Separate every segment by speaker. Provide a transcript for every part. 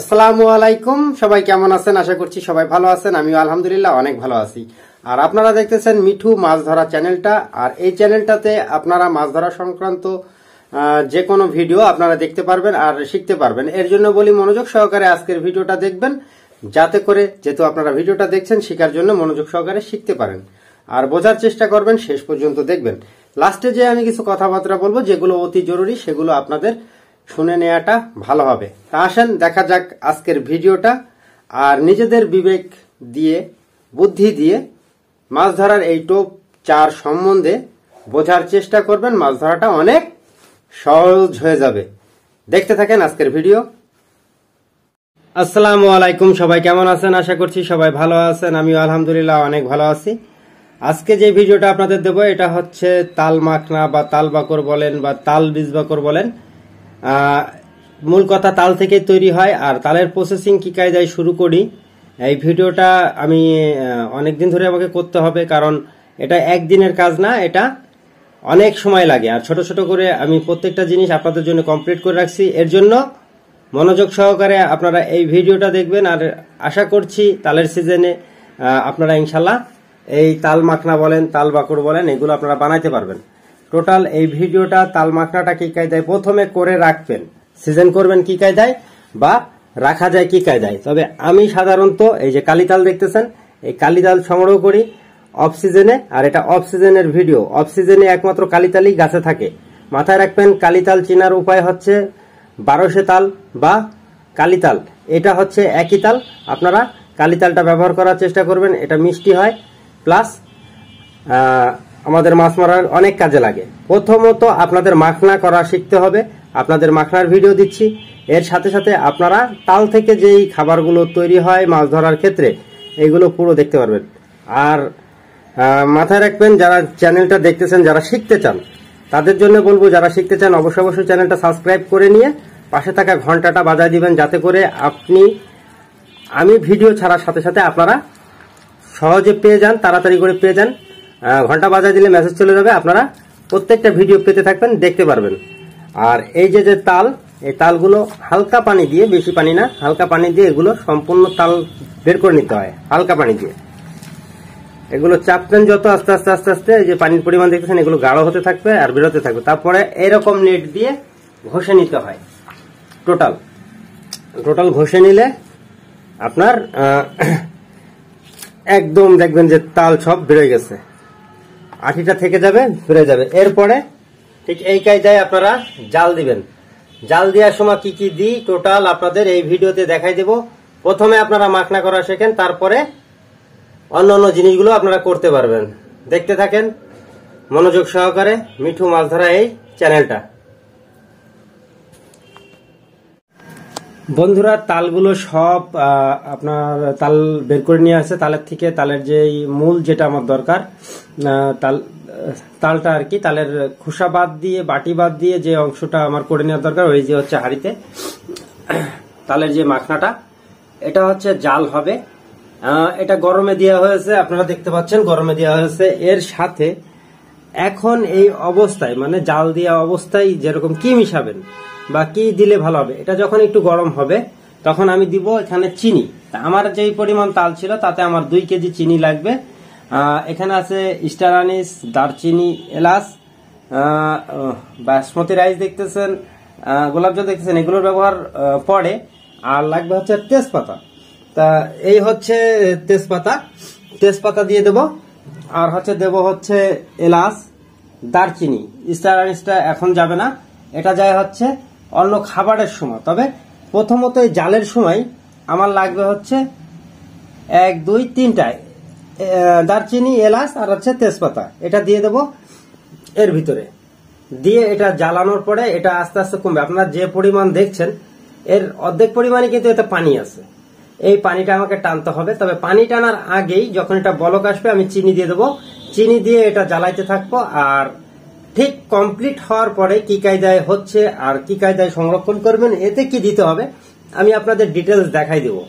Speaker 1: আসসালামু আলাইকুম সবাই কেমন আছেন আশা করছি সবাই ভালো আছেন আমি আলহামদুলিল্লাহ অনেক ভালো আছি আর আপনারা দেখতেছেন মিঠু মাছ ধরা চ্যানেলটা আর এই চ্যানেলটাতে আপনারা মাছ ধরা সংক্রান্ত যে কোনো ভিডিও আপনারা দেখতে পারবেন আর শিখতে পারবেন এর জন্য বলি মনোযোগ সহকারে আজকের ভিডিওটা দেখবেন যাতে করে যেহেতু আপনারা ভিডিওটা দেখছেন শেখার জন্য মনোযোগ সহকারে শিখতে পারেন আর বোঝার চেষ্টা করবেন শেষ পর্যন্ত দেখবেন লাস্টে যে আমি কিছু কথাবার্তা বলবো যেগুলো অতি জরুরি সেগুলো আপনাদের শুনে নেওয়াটা ভালো হবে তা আসেন দেখা যাক আজকের ভিডিওটা আর নিজেদের বিবেক দিয়ে বুদ্ধি দিয়ে মাছ ধরার এই টোপ চার সম্বন্ধে বোঝার চেষ্টা করবেন মাছ ধরাটা অনেক সহজ হয়ে যাবে দেখতে থাকেন আজকের ভিডিও আসসালাম আলাইকুম সবাই কেমন আছেন আশা করছি সবাই ভালো আছেন আমি আলহামদুলিল্লাহ অনেক ভালো আছি আজকে যে ভিডিওটা আপনাদের দেবো এটা হচ্ছে তাল মাখনা বা তাল বাকর বলেন বা তাল বীজ বাকর বলেন মূল কথা তাল থেকে তৈরি হয় আর তালের প্রসেসিং কী কায়দায় শুরু করি এই ভিডিওটা আমি অনেক দিন ধরে আমাকে করতে হবে কারণ এটা একদিনের কাজ না এটা অনেক সময় লাগে আর ছোট ছোট করে আমি প্রত্যেকটা জিনিস আপনাদের জন্য কমপ্লিট করে রাখছি এর জন্য মনোযোগ সহকারে আপনারা এই ভিডিওটা দেখবেন আর আশা করছি তালের সিজনে আপনারা ইনশাল্লাহ এই তাল মাখনা বলেন তাল বাকড় বলেন এগুলো আপনারা বানাইতে পারবেন টোটাল এই ভিডিওটা তালমাখনাটা কি কায়দায় প্রথমে করে রাখবেন সিজন করবেন কি কায়দায় বা রাখা যায় কি কায়দায় তবে আমি সাধারণত এই যে কালিতাল দেখতেছেন এই কালিতাল সংগ্রহ করি অফ সিজনে আর এটা অফ সিজনের ভিডিও অফ সিজনে একমাত্র কালিতালই গাছে থাকে মাথায় রাখবেন কালিতাল চিনার উপায় হচ্ছে বারোশে তাল বা কালিতাল এটা হচ্ছে একই তাল আপনারা কালিতালটা ব্যবহার করার চেষ্টা করবেন এটা মিষ্টি হয় প্লাস আমাদের মাছ মারার অনেক কাজে লাগে প্রথমত আপনাদের মাখনা করা শিখতে হবে আপনাদের মাখনার ভিডিও দিচ্ছি এর সাথে সাথে আপনারা তাল থেকে যেই খাবারগুলো তৈরি হয় মাছ ধরার ক্ষেত্রে এগুলো পুরো দেখতে পারবেন আর মাথায় রাখবেন যারা চ্যানেলটা দেখতেছেন যারা শিখতে চান তাদের জন্য বলবো যারা শিখতে চান অবশ্যই অবশ্যই চ্যানেলটা সাবস্ক্রাইব করে নিয়ে পাশে থাকা ঘন্টাটা বাজায় দিবেন যাতে করে আপনি আমি ভিডিও ছাড়ার সাথে সাথে আপনারা সহজে পেয়ে যান তাড়াতাড়ি করে পেয়ে যান ঘন্টা বাজায় দিলে মেসেজ চলে যাবে আপনারা প্রত্যেকটা ভিডিও পেতে থাকবেন দেখতে পারবেন আর এই যে যে তাল এই তালগুলো হালকা পানি দিয়ে বেশি পানি না হালকা পানি দিয়ে এগুলো সম্পূর্ণ তাল বের করে নিতে হয় হালকা পানি দিয়ে এগুলো চাপতেন যত আস্তে আস্তে আস্তে আস্তে যে পানির পরিমাণ দেখতেছেন এগুলো গাঢ় হতে থাকবে আর বেরোতে থাকবে তারপরে এরকম নেট দিয়ে ঘষে নিতে হয় টোটাল টোটাল ঘষে নিলে আপনার একদম দেখবেন যে তাল সব বেরোয় গেছে আঠিটা থেকে যাবে ফিরে যাবে এরপরে ঠিক এই কায়দায় আপনারা জাল দিবেন জাল দেওয়ার সময় কি কি দিই টোটাল আপনাদের এই ভিডিওতে দেখাই দেব প্রথমে আপনারা মাখনা করা শেখেন তারপরে অন্য অন্য জিনিসগুলো আপনারা করতে পারবেন দেখতে থাকেন মনোযোগ সহকারে মিঠু মাছ ধরা এই চ্যানেলটা বন্ধুরা তালগুলো সব আপনার তাল বের করে নিয়ে আসছে তালের থেকে তালের যে মূল যেটা আমার দরকার তাল তালটা আর কি তালের খোসা বাদ দিয়ে বাটি বাদ দিয়ে যে অংশটা আমার করে নেওয়া দরকার ওই যে হচ্ছে হাড়িতে তালের যে মাখনাটা এটা হচ্ছে জাল হবে এটা গরমে দেওয়া হয়েছে আপনারা দেখতে পাচ্ছেন গরমে দেওয়া হয়েছে এর সাথে এখন এই অবস্থায় মানে জাল দেওয়া অবস্থায় যেরকম কি মিশাবেন বা কি দিলে ভালো হবে এটা যখন একটু গরম হবে তখন আমি দিব এখানে চিনি আমার যেই পরিমাণ তাল ছিল তাতে আমার দুই কেজি চিনি লাগবে এখানে আছে স্টার আনিস দারচিনি এলাচ বাসমতি রাইস দেখতেছেন গোলাপজ দেখতেছেন এগুলোর ব্যবহার পরে আর লাগবে হচ্ছে তেজপাতা তা এই হচ্ছে তেজপাতা তেজপাতা দিয়ে দেব আর হচ্ছে দেব হচ্ছে এলাচ দারচিনি স্টার আনিসটা এখন যাবে না এটা যায় হচ্ছে অন্য খাবারের সময় তবে প্রথমত এই জালের সময় আমার লাগবে হচ্ছে এক দুই তিনটায় দারচিনি এলাচ আর হচ্ছে তেজপাতা এটা দিয়ে দেব এর ভিতরে দিয়ে এটা জ্বালানোর পরে এটা আস্তে আস্তে কমবে আপনারা যে পরিমাণ দেখছেন এর অর্ধেক পরিমাণে কিন্তু এতে পানি আছে এই পানিটা আমাকে টানতে হবে তবে পানি টানার আগেই যখন এটা বলক আসবে আমি চিনি দিয়ে দেবো চিনি দিয়ে এটা জ্বালাইতে থাকবো আর ঠিক কমপ্লিট হওয়ার পরে কি কায়দায় হচ্ছে আর কি কায়দায় সংরক্ষণ করবেন এতে কি দিতে হবে আমি আপনাদের ডিটেলস দেখাই দেবো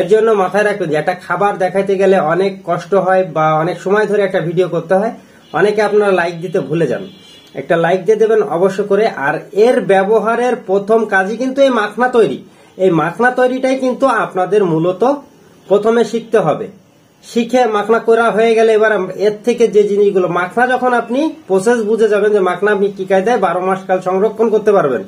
Speaker 1: এর জন্য মাথায় রাখবেন যে একটা খাবার দেখাইতে গেলে অনেক কষ্ট হয় বা অনেক সময় ধরে একটা ভিডিও করতে হয় অনেকে আপনারা লাইক দিতে ভুলে যান একটা লাইক দিয়ে দেবেন অবশ্য করে আর এর ব্যবহারের প্রথম কাজই কিন্তু এই মাখনা তৈরি এই মাখনা তৈরিটাই কিন্তু আপনাদের মূলত প্রথমে শিখতে হবে শিখে মাখনা করা হয়ে গেলে এবার এর থেকে যে জিনিসগুলো মাখনা যখন আপনি প্রসেস বুঝে যাবেন যে মাখনা আপনি কি কায়দায় বারো মাস কাল সংরক্ষণ করতে পারবেন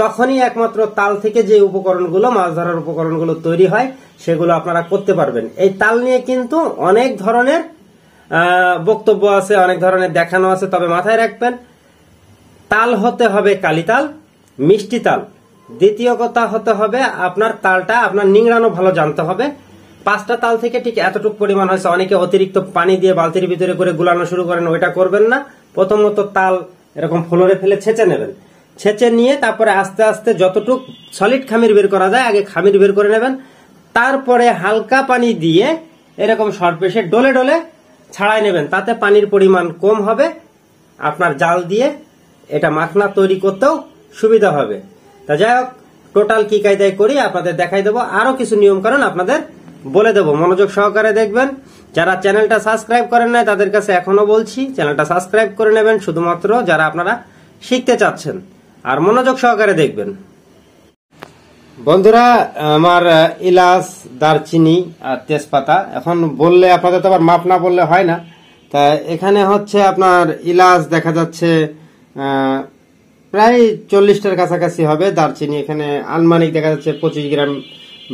Speaker 1: তখনই একমাত্র তাল থেকে যে উপকরণগুলো মাছ ধরার উপকরণগুলো তৈরি হয় সেগুলো আপনারা করতে পারবেন এই তাল নিয়ে কিন্তু অনেক ধরনের বক্তব্য আছে অনেক ধরনের দেখানো আছে তবে মাথায় রাখবেন তাল হতে হবে কালিতাল মিষ্টি তাল দ্বিতীয় কথা হতে হবে আপনার তালটা আপনার নিংড়ানো ভালো জানতে হবে পাঁচটা তাল থেকে ঠিক এতটুকু পরিমাণ হয়েছে অনেকে অতিরিক্ত পানি দিয়ে বালতির ভিতরে করে গুলানো শুরু করেন ওইটা করবেন না প্রথমত তাল এরকম ফ্লোরে ফেলে ছেঁচে নেবেন ছেঁচে নিয়ে তারপরে আস্তে আস্তে যতটুক সলিড খামির বের করা যায় আগে খামির বের করে নেবেন তারপরে হালকা পানি দিয়ে এরকম সরপেশে ডলে ডলে ছাড়াই নেবেন তাতে পানির পরিমাণ কম হবে আপনার জাল দিয়ে এটা মাখনা তৈরি করতেও সুবিধা হবে তা যাই হোক টোটাল কি কায়দায় করি আপনাদের দেখাই দেবো আরও কিছু নিয়ম কারণ আপনাদের বলে দেব মনোযোগ সহকারে দেখবেন যারা চ্যানেলটা সাবস্ক্রাইব করেন নাই তাদের কাছে এখনো বলছি চ্যানেলটা সাবস্ক্রাইব করে নেবেন শুধুমাত্র যারা আপনারা শিখতে চাচ্ছেন আর মনোযোগ সহকারে দেখবেন বন্ধুরা আমার এলাচ দারচিনি আর তেজপাতা এখন বললে আপনাদের তো আবার মাপ না বললে হয় না তা এখানে হচ্ছে আপনার ইলাস দেখা যাচ্ছে প্রায় চল্লিশটার কাছাকাছি হবে দারচিনি এখানে আনুমানিক দেখা যাচ্ছে পঁচিশ গ্রাম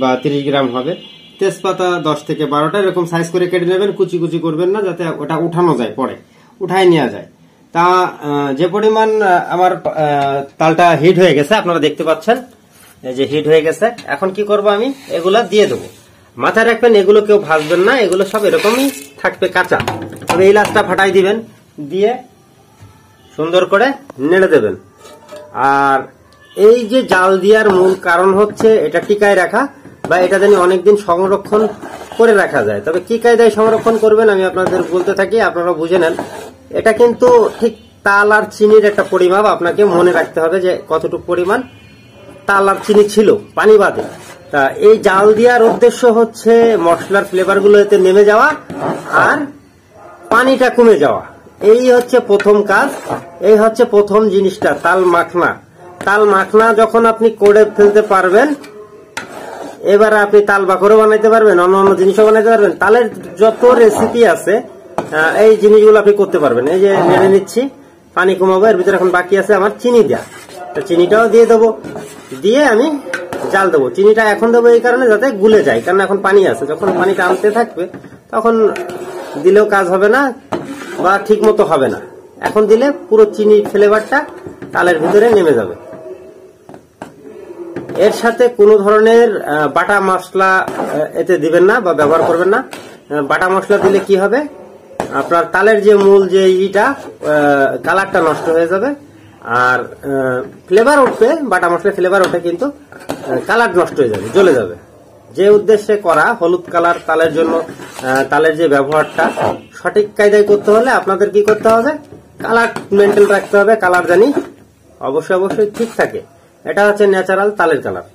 Speaker 1: বা তিরিশ গ্রাম হবে তেজপাতা দশ থেকে বারোটা এরকম সাইজ করে কেটে নেবেন কুচি কুচি করবেন না যাতে ওটা উঠানো যায় পরে উঠায় নেওয়া যায় তা যে পরিমাণ আমার তালটা হিট হয়ে গেছে আপনারা দেখতে পাচ্ছেন যে হিট হয়ে গেছে এখন কি করব আমি এগুলা দিয়ে দেবো মাথায় রাখবেন এগুলো কেউ ভাজবেন না এগুলো সব এরকমই থাকবে কাঁচা তবে এই ফাটাই দিবেন দিয়ে সুন্দর করে নেড়ে দেবেন আর এই যে জাল দেওয়ার মূল কারণ হচ্ছে এটা টিকায় রাখা বা এটা জানি অনেকদিন সংরক্ষণ করে রাখা যায় তবে কি কায়দায় সংরক্ষণ করবেন আমি আপনাদের বলতে থাকি আপনারা বুঝে নেন এটা কিন্তু ঠিক তাল আর চিনির একটা পরিমাপ আপনাকে মনে রাখতে হবে যে কতটুকু পরিমাণ তাল আর চিনি ছিল পানি বাদে তা এই জাল দেওয়ার উদ্দেশ্য হচ্ছে মশলার ফ্লেভারগুলো এতে নেমে যাওয়া আর পানিটা কমে যাওয়া এই হচ্ছে প্রথম কাজ এই হচ্ছে প্রথম জিনিসটা তাল মাখনা তাল মাখনা যখন আপনি করে ফেলতে পারবেন এবার আপনি তাল বাকরও বানাইতে পারবেন অন্য অন্য জিনিসও বানাইতে পারবেন তালের যত রেসিপি আছে এই জিনিসগুলো আপনি করতে পারবেন এই যে মেনে নিচ্ছি পানি কমাবো এর ভিতরে এখন বাকি আছে আমার চিনি দেওয়া তো চিনিটাও দিয়ে দেবো দিয়ে আমি জাল দেবো চিনিটা এখন দেবো এই কারণে যাতে গুলে যায় কারণ এখন পানি আছে যখন পানি টানতে থাকবে তখন দিলেও কাজ হবে না বা ঠিক মতো হবে না এখন দিলে পুরো চিনি ফ্লেভারটা
Speaker 2: তালের ভিতরে নেমে
Speaker 1: যাবে এর সাথে কোনো ধরনের বাটা মশলা এতে দিবেন না বা ব্যবহার করবেন না বাটা মশলা দিলে কি হবে আপনার তালের যে মূল যে ইটা কালারটা নষ্ট হয়ে যাবে আর ফ্লেভার উঠবে বাটা মশলা ফ্লেভার ওঠে কিন্তু কালার নষ্ট হয়ে যাবে জ্বলে যাবে যে উদ্দেশ্যে করা হলুদ কালার তালের জন্য তালের যে ব্যবহারটা সঠিক কায়দায় করতে হলে আপনাদের কি করতে হবে কালার মেনটেন রাখতে হবে কালার জানি অবশ্যই অবশ্যই ঠিক থাকে এটা আছে ন্যাচারাল তালের কালার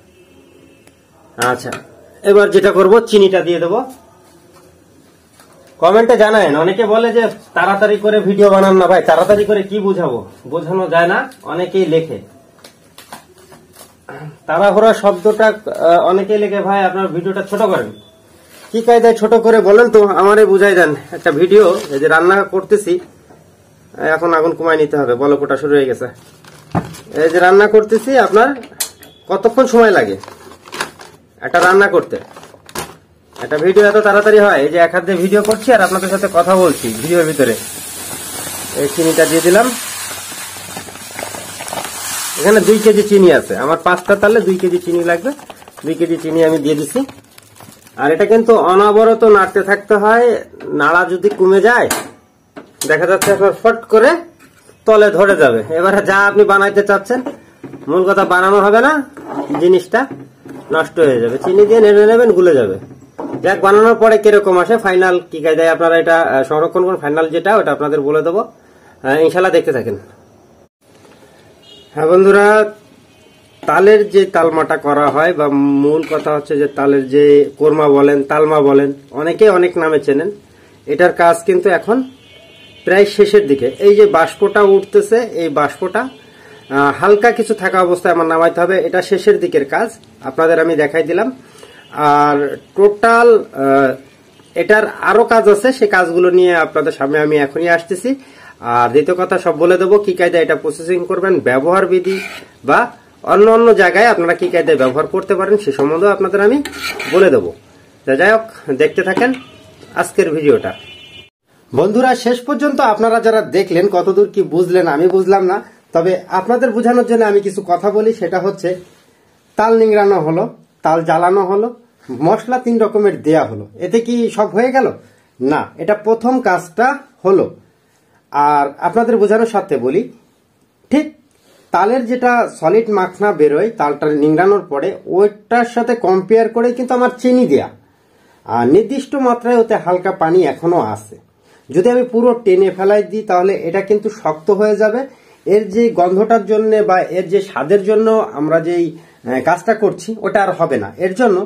Speaker 1: আচ্ছা এবার যেটা করব চিনিটা দিয়ে দেব কমেন্টে জানায় অনেকে বলে যে তাড়াতাড়ি করে ভিডিও বানান না ভাই তাড়াতাড়ি করে কি বুঝাবো বোঝানো যায় না অনেকেই লেখে তাড়াহুড়া শব্দটা অনেকেই লেখে ভাই আপনার ভিডিওটা ছোট করেন কি কায়দায় ছোট করে বলেন তো আমারে বুঝাই দেন একটা ভিডিও যে রান্না করতেছি এখন আগুন কমায় নিতে হবে বলকোটা শুরু হয়ে গেছে এই যে রান্না করতেছি আপনার কতক্ষণ সময় লাগে একটা রান্না করতে একটা ভিডিও এত তাড়াতাড়ি হয় এই যে এক হাতে ভিডিও করছি আর আপনাদের সাথে কথা বলছি ভিডিওর ভিতরে এই চিনিটা দিয়ে দিলাম এখানে দুই কেজি চিনি আছে আমার পাঁচটা তাহলে দুই কেজি চিনি লাগবে দুই কেজি চিনি আমি দিয়ে দিছি আর এটা কিন্তু অনবরত নাড়তে থাকতে হয় নাড়া যদি কমে যায় দেখা যাচ্ছে আপনার ফট করে তলে ধরে যাবে এবারে যা আপনি বানাইতে চাচ্ছেন মূল কথা বানানো হবে না জিনিসটা নষ্ট হয়ে যাবে চিনি দিয়ে নেড়ে নেবেন গুলে যাবে যাক বানানোর পরে কিরকম আসে ফাইনাল কি দেয় আপনারা এটা সংরক্ষণ করুন ফাইনাল যেটা ওটা আপনাদের বলে দেবো ইনশাল্লাহ দেখতে থাকেন হ্যাঁ বন্ধুরা তালের যে তালমাটা করা হয় বা মূল কথা হচ্ছে যে তালের যে কোরমা বলেন তালমা বলেন অনেকে অনেক নামে চেনেন এটার কাজ কিন্তু এখন প্রায় শেষের দিকে এই যে বাষ্পটা উঠতেছে এই বাষ্পটা হালকা কিছু থাকা অবস্থায় আমার নামাইতে হবে এটা শেষের দিকের কাজ আপনাদের আমি দেখাই দিলাম আর টোটাল এটার আরও কাজ আছে সে কাজগুলো নিয়ে আপনাদের সামনে আমি এখনই আসতেছি আর দ্বিতীয় কথা সব বলে দেবো কী কায়দায় এটা প্রসেসিং করবেন ব্যবহার বিধি বা অন্য অন্য জায়গায় আপনারা কী কায়দায় ব্যবহার করতে পারেন সে সম্বন্ধেও আপনাদের আমি বলে দেবো যাই হোক দেখতে থাকেন আজকের ভিডিওটা বন্ধুরা শেষ পর্যন্ত আপনারা যারা দেখলেন কতদূর কি বুঝলেন আমি বুঝলাম না তবে আপনাদের বোঝানোর জন্য আমি কিছু কথা বলি সেটা হচ্ছে তাল নিংড়ানো হলো তাল জ্বালানো হলো মশলা তিন রকমের দেয়া হলো এতে কি সব হয়ে গেল না এটা প্রথম কাজটা হলো আর আপনাদের বোঝানোর সাথে বলি ঠিক তালের যেটা সলিড মাখনা বেরোয় তালটা নিংড়ানোর পরে ওইটার সাথে কম্পেয়ার করে কিন্তু আমার চিনি দেয়া আর নির্দিষ্ট মাত্রায় ওতে হালকা পানি এখনও আছে যদি আমি পুরো টেনে ফেলাই দিই তাহলে এটা কিন্তু শক্ত হয়ে যাবে এর যে গন্ধটার জন্য বা এর যে স্বাদের জন্য আমরা যেই কাজটা করছি ওটা আর হবে না এর জন্য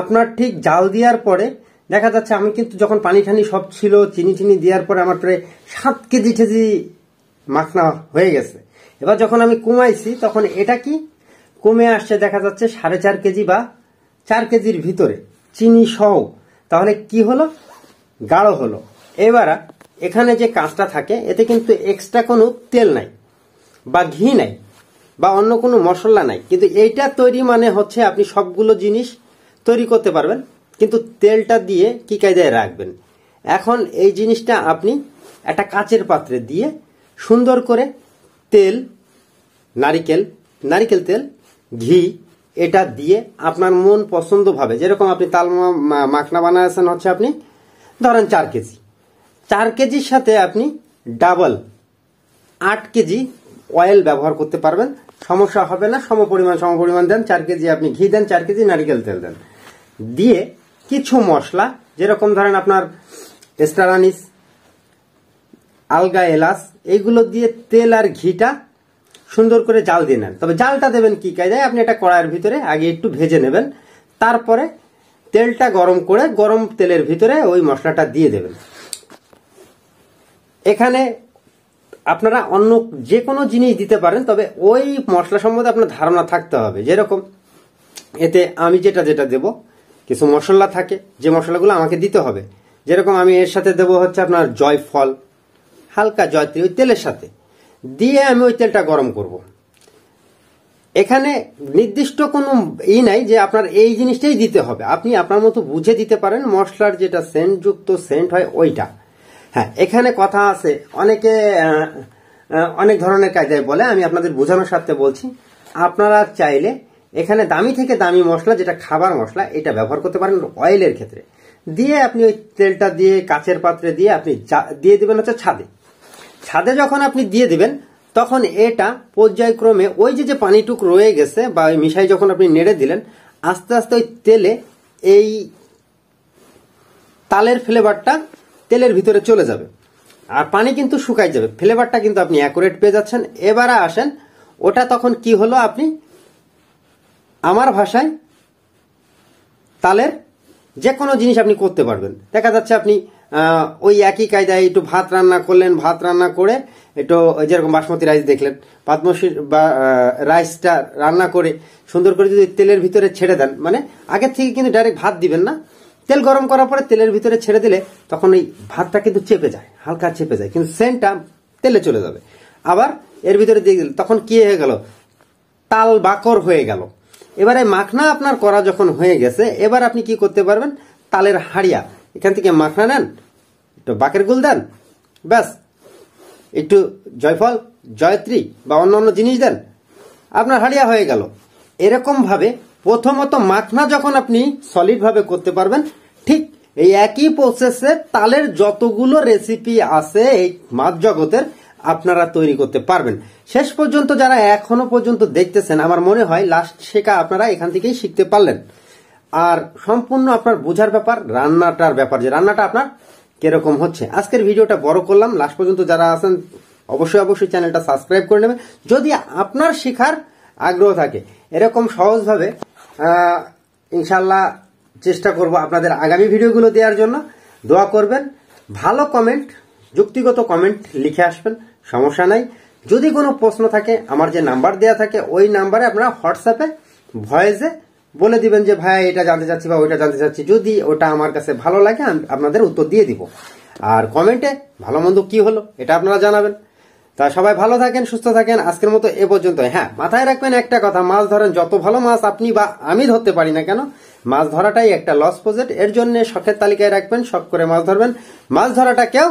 Speaker 1: আপনার ঠিক জাল দেওয়ার পরে দেখা যাচ্ছে আমি কিন্তু যখন পানি ঠানি সব ছিল চিনি টিনি দেওয়ার পরে আমার প্রায় সাত কেজি টেজি মাখনা হয়ে গেছে এবার যখন আমি কমাইছি তখন এটা কি কমে আসছে দেখা যাচ্ছে সাড়ে চার কেজি বা চার কেজির ভিতরে চিনি সহ তাহলে কি হলো গাঢ় হলো এবার এখানে যে কাঁচটা থাকে এতে কিন্তু এক্সট্রা কোনো তেল নাই বা ঘি নাই বা অন্য কোনো মশলা নাই কিন্তু এইটা তৈরি মানে হচ্ছে আপনি সবগুলো জিনিস তৈরি করতে পারবেন কিন্তু তেলটা দিয়ে কি কায়দায় রাখবেন এখন এই জিনিসটা আপনি একটা কাচের পাত্রে দিয়ে সুন্দর করে তেল নারিকেল নারিকেল তেল ঘি এটা দিয়ে আপনার মন পছন্দভাবে যেরকম আপনি তাল মাখনা বানাচ্ছেন হচ্ছে আপনি ধরেন চার কেজি চার কেজির সাথে আপনি ডাবল আট কেজি অয়েল ব্যবহার করতে পারবেন সমস্যা হবে না সমপরিমাণ সমপরিমাণ দেন চার কেজি আপনি ঘি দেন চার কেজি নারিকেল তেল দেন দিয়ে কিছু মশলা যেরকম ধরেন আপনার স্টারানিস আলগা এলাচ এইগুলো দিয়ে তেল আর ঘিটা সুন্দর করে জাল দিয়ে নেন তবে জালটা দেবেন কি কাজে আপনি এটা কড়াইয়ের ভিতরে আগে একটু ভেজে নেবেন তারপরে তেলটা গরম করে গরম তেলের ভিতরে ওই মশলাটা দিয়ে দেবেন এখানে আপনারা অন্য যে কোনো জিনিস দিতে পারেন তবে ওই মশলা সম্বন্ধে আপনার ধারণা থাকতে হবে যেরকম এতে আমি যেটা যেটা দেব কিছু মশলা থাকে যে মশলাগুলো আমাকে দিতে হবে যেরকম আমি এর সাথে দেব হচ্ছে আপনার জয়ফল হালকা জয়ত্রী ওই তেলের সাথে দিয়ে আমি ওই তেলটা গরম করব। এখানে নির্দিষ্ট কোনো ই নাই যে আপনার এই জিনিসটাই দিতে হবে আপনি আপনার মতো বুঝে দিতে পারেন মশলার যেটা সেন্টযুক্ত সেন্ট হয় ওইটা হ্যাঁ এখানে কথা আছে অনেকে অনেক ধরনের কায়দায় বলে আমি আপনাদের বোঝানোর সাথে বলছি আপনারা চাইলে এখানে দামি থেকে দামি মশলা যেটা খাবার মশলা এটা ব্যবহার করতে পারেন অয়েলের ক্ষেত্রে দিয়ে আপনি ওই তেলটা দিয়ে কাচের পাত্রে দিয়ে আপনি দিয়ে দেবেন হচ্ছে ছাদে ছাদে যখন আপনি দিয়ে দেবেন তখন এটা পর্যায়ক্রমে ওই যে যে পানিটুক রয়ে গেছে বা ওই মিশাই যখন আপনি নেড়ে দিলেন আস্তে আস্তে ওই তেলে এই তালের ফ্লেভারটা তেলের ভিতরে চলে যাবে আর পানি কিন্তু শুকাই যাবে ফ্লেভারটা কিন্তু আপনি অ্যাকুরেট পেয়ে যাচ্ছেন এবারে আসেন ওটা তখন কি হলো আপনি আমার ভাষায় তালের যে কোনো জিনিস আপনি করতে পারবেন দেখা যাচ্ছে আপনি ওই একই কায়দায় একটু ভাত রান্না করলেন ভাত রান্না করে একটু যেরকম বাসমতি রাইস দেখলেন বাসমতি বা রাইসটা রান্না করে সুন্দর করে যদি তেলের ভিতরে ছেড়ে দেন মানে আগের থেকে কিন্তু ডাইরেক্ট ভাত দিবেন না তেল গরম করার পরে তেলের ভিতরে ছেড়ে দিলে তখন এই ভাতটা কিন্তু চেপে যায় হালকা চেপে যায় কিন্তু সেন্টটা তেলে চলে যাবে আবার এর ভিতরে দিয়ে দিল তখন কি হয়ে গেল তাল বাকর হয়ে গেল এবারে মাখনা আপনার করা যখন হয়ে গেছে এবার আপনি কি করতে পারবেন তালের হাড়িয়া এখান থেকে মাখনা নেন একটু বাকের গুল দেন ব্যাস একটু জয়ফল জয়ত্রী বা অন্য অন্য জিনিস দেন আপনার হাড়িয়া হয়ে গেল এরকমভাবে প্রথমত মাখনা যখন আপনি সলিডভাবে করতে পারবেন ঠিক এই একই প্রসেসে তালের যতগুলো রেসিপি আছে এই মাছ জগতের আপনারা তৈরি করতে পারবেন শেষ পর্যন্ত যারা এখনো পর্যন্ত দেখতেছেন আমার মনে হয় লাস্ট শেখা আপনারা এখান থেকেই শিখতে পারলেন আর সম্পূর্ণ আপনার বোঝার ব্যাপার রান্নাটার ব্যাপার যে রান্নাটা আপনার কিরকম হচ্ছে আজকের ভিডিওটা বড় করলাম লাস্ট পর্যন্ত যারা আছেন অবশ্যই অবশ্যই চ্যানেলটা সাবস্ক্রাইব করে নেবেন যদি আপনার শেখার আগ্রহ থাকে এরকম সহজভাবে ইনশাল্লাহ চেষ্টা করব আপনাদের আগামী ভিডিওগুলো দেওয়ার জন্য দোয়া করবেন ভালো কমেন্ট যুক্তিগত কমেন্ট লিখে আসবেন সমস্যা নাই যদি কোনো প্রশ্ন থাকে আমার যে নাম্বার দেয়া থাকে ওই নাম্বারে আপনারা হোয়াটসঅ্যাপে ভয়েসে বলে দিবেন যে ভাই এটা জানতে চাচ্ছি বা ওইটা জানতে চাচ্ছি যদি ওটা আমার কাছে ভালো লাগে আপনাদের উত্তর দিয়ে দিব আর কমেন্টে ভালো মন্দ কী হলো এটা আপনারা জানাবেন তা সবাই ভালো থাকেন সুস্থ থাকেন আজকের মতো এ পর্যন্ত হ্যাঁ মাথায় রাখবেন একটা কথা মাছ ধরেন যত ভালো মাছ আপনি বা আমি ধরতে পারি না কেন মাছ ধরাটাই একটা লস প্রজেক্ট এর জন্য শখের তালিকায় রাখবেন শখ করে মাছ ধরবেন মাছ ধরাটা কেউ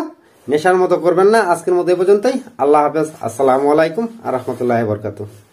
Speaker 1: নেশার মতো করবেন না আজকের মতো এ পর্যন্তই আল্লাহ হাফেজ আসসালামু আলাইকুম আর রহমতুল্লাহ বরকাতু